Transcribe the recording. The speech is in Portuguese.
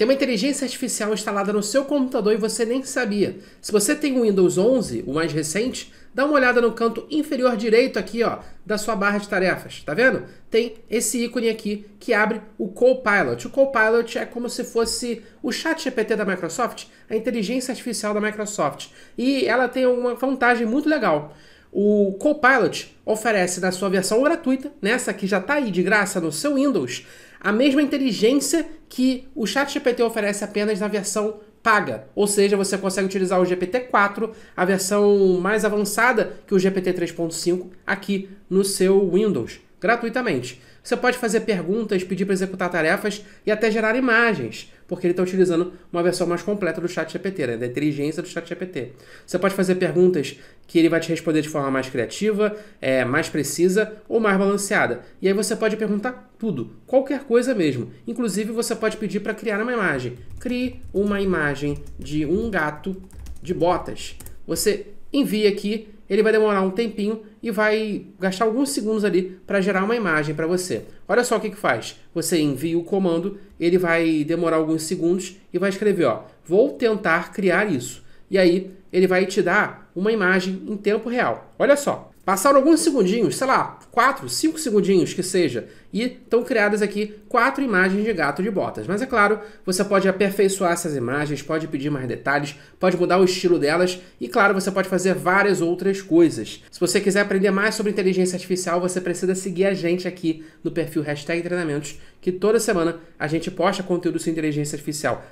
Tem uma inteligência artificial instalada no seu computador e você nem sabia. Se você tem o Windows 11, o mais recente, dá uma olhada no canto inferior direito aqui, ó, da sua barra de tarefas, tá vendo? Tem esse ícone aqui que abre o Copilot. O Copilot é como se fosse o chat GPT da Microsoft, a inteligência artificial da Microsoft. E ela tem uma vantagem muito legal. O Copilot oferece na sua versão gratuita, nessa que já está aí de graça no seu Windows, a mesma inteligência que o ChatGPT oferece apenas na versão paga. Ou seja, você consegue utilizar o GPT-4, a versão mais avançada que o GPT 3.5, aqui no seu Windows gratuitamente. Você pode fazer perguntas, pedir para executar tarefas e até gerar imagens, porque ele está utilizando uma versão mais completa do chat GPT, né? da inteligência do chat GPT. Você pode fazer perguntas que ele vai te responder de forma mais criativa, é, mais precisa ou mais balanceada. E aí você pode perguntar tudo, qualquer coisa mesmo. Inclusive você pode pedir para criar uma imagem. Crie uma imagem de um gato de botas. Você envia aqui ele vai demorar um tempinho e vai gastar alguns segundos ali para gerar uma imagem para você. Olha só o que, que faz. Você envia o comando, ele vai demorar alguns segundos e vai escrever, ó, vou tentar criar isso. E aí ele vai te dar uma imagem em tempo real. Olha só, Passaram alguns segundinhos, sei lá, 4, 5 segundinhos que seja, e estão criadas aqui quatro imagens de gato de botas. Mas é claro, você pode aperfeiçoar essas imagens, pode pedir mais detalhes, pode mudar o estilo delas e, claro, você pode fazer várias outras coisas. Se você quiser aprender mais sobre inteligência artificial, você precisa seguir a gente aqui no perfil treinamentos, que toda semana a gente posta conteúdo sobre inteligência artificial.